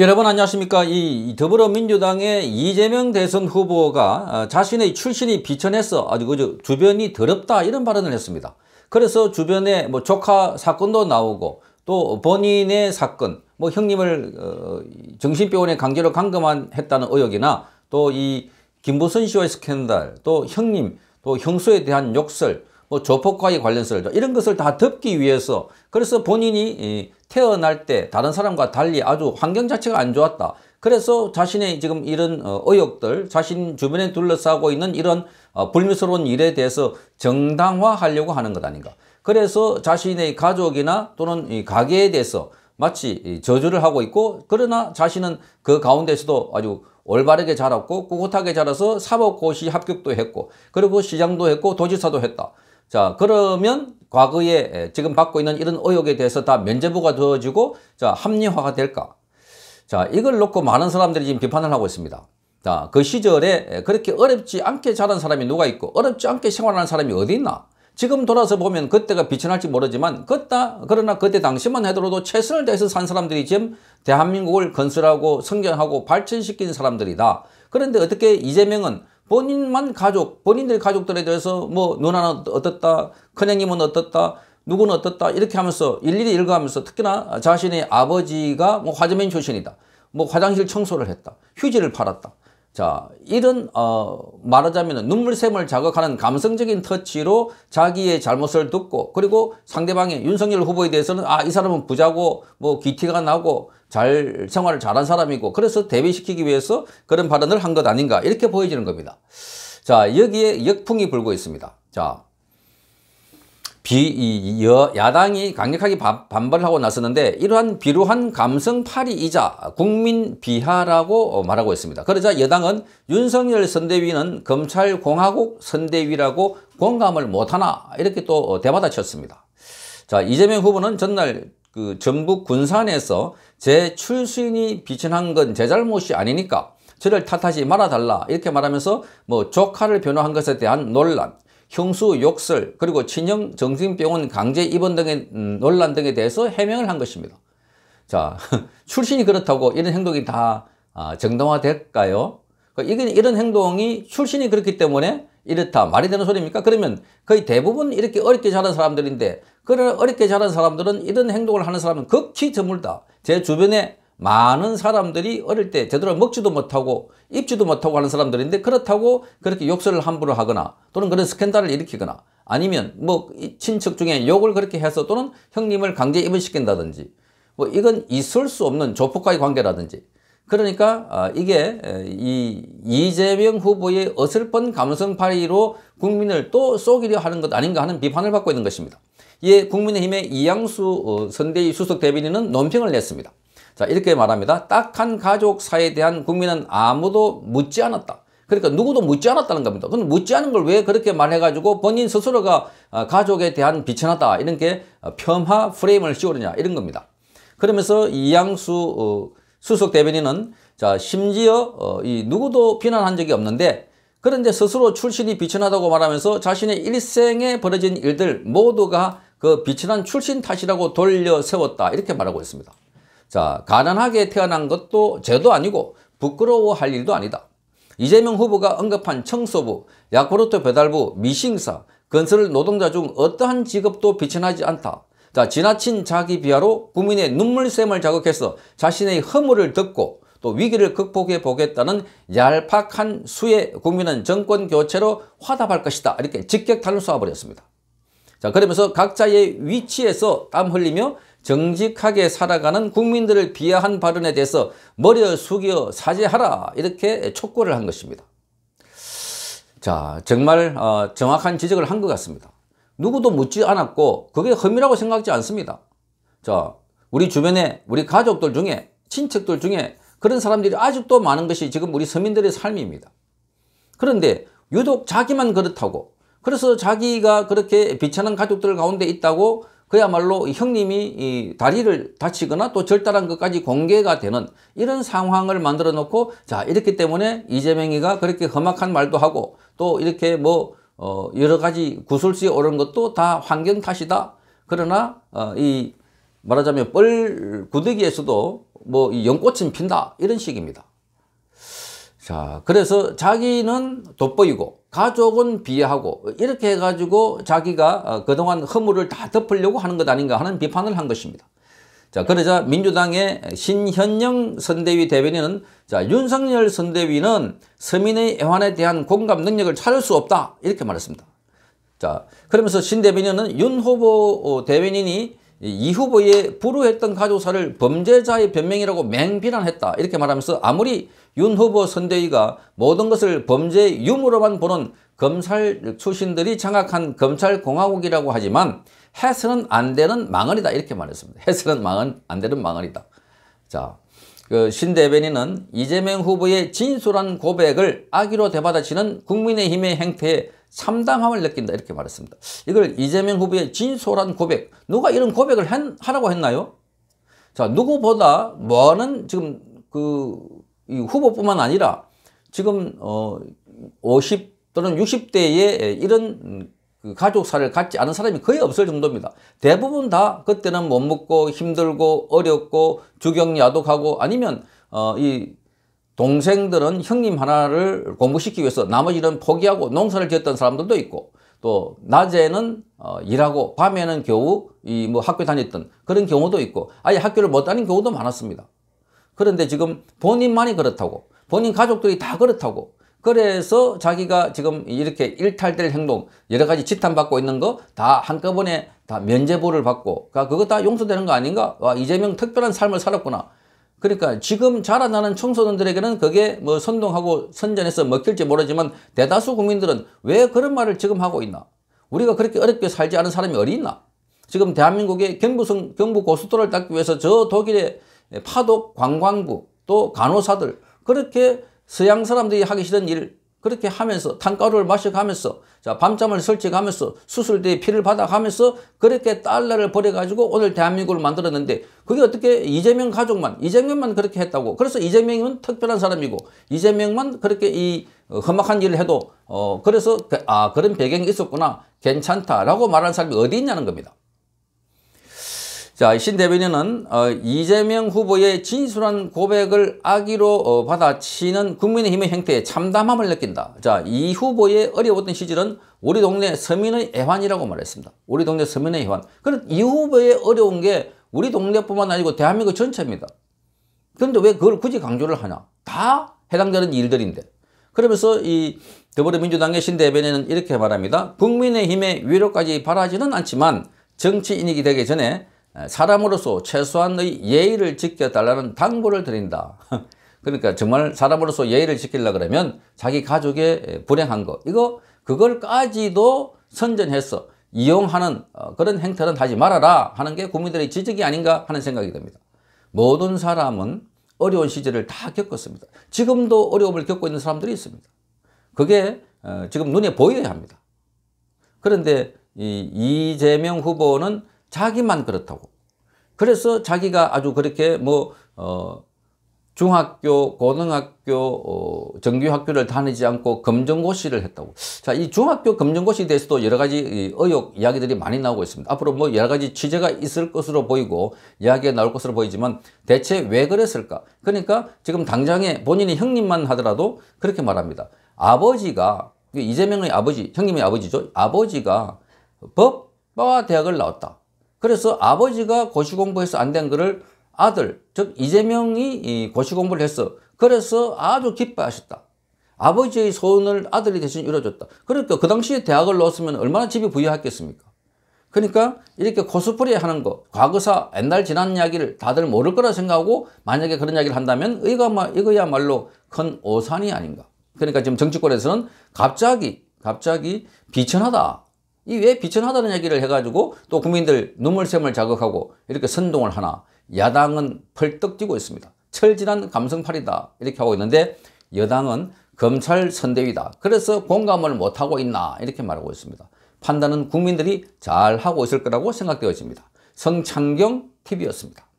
여러분 안녕하십니까 이 더불어민주당의 이재명 대선 후보가 어, 자신의 출신이 비천해서 아주 그저 주변이 더럽다 이런 발언을 했습니다 그래서 주변에 뭐 조카 사건도 나오고 또 본인의 사건 뭐 형님을 어, 정신병원에 강제로 감금한 했다는 의혹이나 또 이 김부선 씨와의 스캔들 또 형님 또 형수에 대한 욕설 뭐 조폭과의 관련성을 이런 것을 다 덮기 위해서 그래서 본인이 태어날 때 다른 사람과 달리 아주 환경 자체가 안 좋았다. 그래서 자신의 지금 이런 어, 의혹들 자신 주변에 둘러싸고 있는 이런 어, 불미스러운 일에 대해서 정당화하려고 하는 것 아닌가. 그래서 자신의 가족이나 또는 이 가게에 대해서 마치 저주를 하고 있고 그러나 자신은 그 가운데서도 아주 올바르게 자랐고 꿋꿋하게 자라서 사법고시 합격도 했고 그리고 시장도 했고 도지사도 했다. 자 그러면 과거에 지금 받고 있는 이런 의혹에 대해서 다 면제부가 되어지고 자 합리화가 될까? 자 이걸 놓고 많은 사람들이 지금 비판을 하고 있습니다. 자 그 시절에 그렇게 어렵지 않게 자란 사람이 누가 있고 어렵지 않게 생활하는 사람이 어디 있나? 지금 돌아서 보면 그때가 비천할지 모르지만 그따, 그러나 그때 당시만 해더라도 최선을 다해서 산 사람들이 지금 대한민국을 건설하고 성장하고 발전시킨 사람들이다. 그런데 어떻게 이재명은 본인만 가족, 본인들 가족들에 대해서 뭐 누나는 어떻다, 큰형님은 어떻다, 누구는 어떻다 이렇게 하면서 일일이 읽어가면서 특히나 자신의 아버지가 뭐 화재맨 출신이다. 뭐 화장실 청소를 했다. 휴지를 팔았다. 자, 이런 어 말하자면 눈물샘을 자극하는 감성적인 터치로 자기의 잘못을 듣고 그리고 상대방의 윤석열 후보에 대해서는 아이 사람은 부자고 뭐귀티가 나고 잘 생활을 잘한 사람이고 그래서 대비시키기 위해서 그런 발언을 한 것 아닌가 이렇게 보여지는 겁니다. 자 여기에 역풍이 불고 있습니다. 자 비, 이, 여, 야당이 강력하게 바, 반발하고 나섰는데 이러한 비루한 감성파리이자 국민 비하라고 말하고 있습니다. 그러자 여당은 윤석열 선대위는 검찰공화국 선대위라고 공감을 못하나 이렇게 또 대받아쳤습니다. 자 이재명 후보는 전날 그 전북 군산에서 제 출신이 비천한 건 제 잘못이 아니니까 저를 탓하지 말아달라 이렇게 말하면서 뭐 조카를 변호한 것에 대한 논란 형수, 욕설, 그리고 친형 정신병원 강제 입원 등의 음, 논란 등에 대해서 해명을 한 것입니다. 자, 출신이 그렇다고 이런 행동이 다 아, 정당화될까요? 그 이건 이런 행동이 출신이 그렇기 때문에 이렇다 말이 되는 소리입니까? 그러면 거의 대부분 이렇게 어렵게 자란 사람들인데 그런 어렵게 자란 사람들은 이런 행동을 하는 사람은 극히 드물다. 제 주변에 많은 사람들이 어릴 때 제대로 먹지도 못하고 입지도 못하고 하는 사람들인데 그렇다고 그렇게 욕설을 함부로 하거나 또는 그런 스캔들을 일으키거나 아니면 뭐 친척 중에 욕을 그렇게 해서 또는 형님을 강제 입원시킨다든지 뭐 이건 있을 수 없는 조폭과의 관계라든지 그러니까 아, 이게 이 이재명 후보의 어설픈 감성 파리로 국민을 또 속이려 하는 것 아닌가 하는 비판을 받고 있는 것입니다. 이에 국민의힘의 이양수 어, 선대위 수석 대변인은 논평을 냈습니다. 자 이렇게 말합니다. 딱 한 가족 사에 대한 국민은 아무도 묻지 않았다. 그러니까 누구도 묻지 않았다는 겁니다. 그데 묻지 않은 걸 왜 그렇게 말해가지고 본인 스스로가 어, 가족에 대한 비천하다 이런 게 어, 폄하 프레임을 씌우느냐 이런 겁니다. 그러면서 이양수 어, 수석 대변인은 자 심지어 이 누구도 비난한 적이 없는데 그런데 스스로 출신이 비천하다고 말하면서 자신의 일생에 벌어진 일들 모두가 그 비천한 출신 탓이라고 돌려 세웠다 이렇게 말하고 있습니다. 자, 가난하게 태어난 것도 죄도 아니고 부끄러워할 일도 아니다. 이재명 후보가 언급한 청소부, 야쿠르트 배달부, 미싱사, 건설 노동자 중 어떠한 직업도 비춰나지 않다. 자, 지나친 자기 비하로 국민의 눈물샘을 자극해서 자신의 허물을 덮고 또 위기를 극복해 보겠다는 얄팍한 수의 국민은 정권 교체로 화답할 것이다. 이렇게 직격 탄을 쏘아버렸습니다. 자, 그러면서 각자의 위치에서 땀 흘리며 정직하게 살아가는 국민들을 비하한 발언에 대해서 머리를 숙여 사죄하라 이렇게 촉구를 한 것입니다. 자 정말 어, 정확한 지적을 한 것 같습니다. 누구도 묻지 않았고 그게 흠이라고 생각하지 않습니다. 자 우리 주변에 우리 가족들 중에 친척들 중에 그런 사람들이 아직도 많은 것이 지금 우리 서민들의 삶입니다. 그런데 유독 자기만 그렇다고 그래서 자기가 그렇게 비천한 가족들 가운데 있다고 그야말로 형님이 이 다리를 다치거나 또 절단한 것까지 공개가 되는 이런 상황을 만들어 놓고 자 이렇기 때문에 이재명이가 그렇게 험악한 말도 하고 또 이렇게 뭐 어, 여러 가지 구슬수에 오른 것도 다 환경 탓이다. 그러나 어, 이 말하자면 뻘 구더기에서도 뭐 연꽃은 핀다 이런 식입니다. 자, 그래서 자기는 돋보이고 가족은 비하하고 이렇게 해가지고 자기가 어, 그동안 허물을 다 덮으려고 하는 것 아닌가 하는 비판을 한 것입니다. 자, 그러자 민주당의 신현영 선대위 대변인은 자, 윤석열 선대위는 서민의 애환에 대한 공감 능력을 찾을 수 없다. 이렇게 말했습니다. 자, 그러면서 신 대변인은 윤 후보 어, 대변인이 이 후보의 불우했던 가조사를 범죄자의 변명이라고 맹비난했다 이렇게 말하면서 아무리 윤 후보 선대위가 모든 것을 범죄 의 유무로만 보는 검찰 출신들이 장악한 검찰공화국이라고 하지만 해서는 안 되는 망언이다 이렇게 말했습니다. 해서는 망언, 안 되는 망언이다. 자, 그신 대변인은 이재명 후보의 진솔한 고백을 악의로 되받아치는 국민의힘의 행태에 참담함을 느낀다 이렇게 말했습니다. 이걸 이재명 후보의 진솔한 고백 누가 이런 고백을 한, 하라고 했나요? 자 누구보다 많은 지금 그 후보뿐만 아니라 지금 어50 또는 60대에 이런 그 가족사를 갖지 않은 사람이 거의 없을 정도입니다. 대부분 다 그때는 못 먹고 힘들고 어렵고 주경야독하고 아니면 어, 이 동생들은 형님 하나를 공부시키기 위해서 나머지는 포기하고 농사를 지었던 사람들도 있고 또 낮에는 어, 일하고 밤에는 겨우 이 뭐 학교 다녔던 그런 경우도 있고 아예 학교를 못 다닌 경우도 많았습니다. 그런데 지금 본인만이 그렇다고 본인 가족들이 다 그렇다고 그래서 자기가 지금 이렇게 일탈될 행동 여러 가지 지탄받고 있는 거 다 한꺼번에 다 면제부를 받고 그러니까 그거 다 용서되는 거 아닌가? 와 이재명 특별한 삶을 살았구나 그러니까 지금 자라나는 청소년들에게는 그게 뭐 선동하고 선전해서 먹힐지 모르지만 대다수 국민들은 왜 그런 말을 지금 하고 있나? 우리가 그렇게 어렵게 살지 않은 사람이 어디 있나? 지금 대한민국의 경부성, 경부 고속도로를 닦기 위해서 저 독일의 파독 관광부 또 간호사들 그렇게 서양 사람들이 하기 싫은 일 그렇게 하면서 탄가루를 마셔가면서 자 밤잠을 설치하면서 수술대에 피를 받아가면서 그렇게 달러를 버려가지고 오늘 대한민국을 만들었는데 그게 어떻게 이재명 가족만 이재명만 그렇게 했다고 그래서 이재명은 특별한 사람이고 이재명만 그렇게 이 어, 험악한 일을 해도 어 그래서 그, 아 그런 배경이 있었구나 괜찮다라고 말한 사람이 어디 있냐는 겁니다. 자, 신 대변인은 어, 이재명 후보의 진술한 고백을 악의로 어, 받아치는 국민의힘의 행태에 참담함을 느낀다. 자, 이 후보의 어려웠던 시절은 우리 동네 서민의 애환이라고 말했습니다. 우리 동네 서민의 애환. 그런이 후보의 어려운 게 우리 동네뿐만 아니고 대한민국 전체입니다. 그런데 왜 그걸 굳이 강조를 하냐? 다 해당되는 일들인데. 그러면서 이 더불어민주당의 신 대변인은 이렇게 말합니다. 국민의힘의 위로까지 바라지는 않지만 정치인이기 되기 전에 사람으로서 최소한의 예의를 지켜달라는 당부를 드린다. 그러니까 정말 사람으로서 예의를 지키려 그러면 자기 가족의 불행한 거 이거 그걸까지도 선전해서 이용하는 어, 그런 행태는 하지 말아라 하는 게 국민들의 지적이 아닌가 하는 생각이 듭니다. 모든 사람은 어려운 시절을 다 겪었습니다. 지금도 어려움을 겪고 있는 사람들이 있습니다. 그게 어, 지금 눈에 보여야 합니다. 그런데 이재명 후보는 자기만 그렇다고. 그래서 자기가 아주 그렇게 뭐, 어, 중학교, 고등학교, 어, 정규학교를 다니지 않고 검정고시를 했다고. 자, 이 중학교 검정고시에 대해서도 여러 가지 의혹 이야기들이 많이 나오고 있습니다. 앞으로 뭐 여러 가지 취재가 있을 것으로 보이고 이야기가 나올 것으로 보이지만 대체 왜 그랬을까? 그러니까 지금 당장에 본인이 형님만 하더라도 그렇게 말합니다. 아버지가, 이재명의 아버지, 형님의 아버지죠. 아버지가 법과 대학을 나왔다. 그래서 아버지가 고시공부해서 안 된거을 아들, 즉 이재명이 고시공부를 했어. 그래서 아주 기뻐하셨다. 아버지의 소원을 아들이 대신 이뤄줬다. 그러니까 그 당시에 대학을 넣었으면 얼마나 집이 부유했겠습니까? 그러니까 이렇게 코스프레 하는 거, 과거사, 옛날 지난 이야기를 다들 모를 거라 생각하고 만약에 그런 이야기를 한다면 이거야말로 큰 오산이 아닌가. 그러니까 지금 정치권에서는 갑자기, 갑자기 비천하다. 이왜 비천하다는 얘기를 해가지고 또 국민들 눈물샘을 자극하고 이렇게 선동을 하나 야당은 펄떡 뛰고 있습니다. 철진한 감성팔이다 이렇게 하고 있는데 여당은 검찰 선대위다. 그래서 공감을 못하고 있나 이렇게 말하고 있습니다. 판단은 국민들이 잘하고 있을 거라고 생각되어집니다. 성창경 TV였습니다.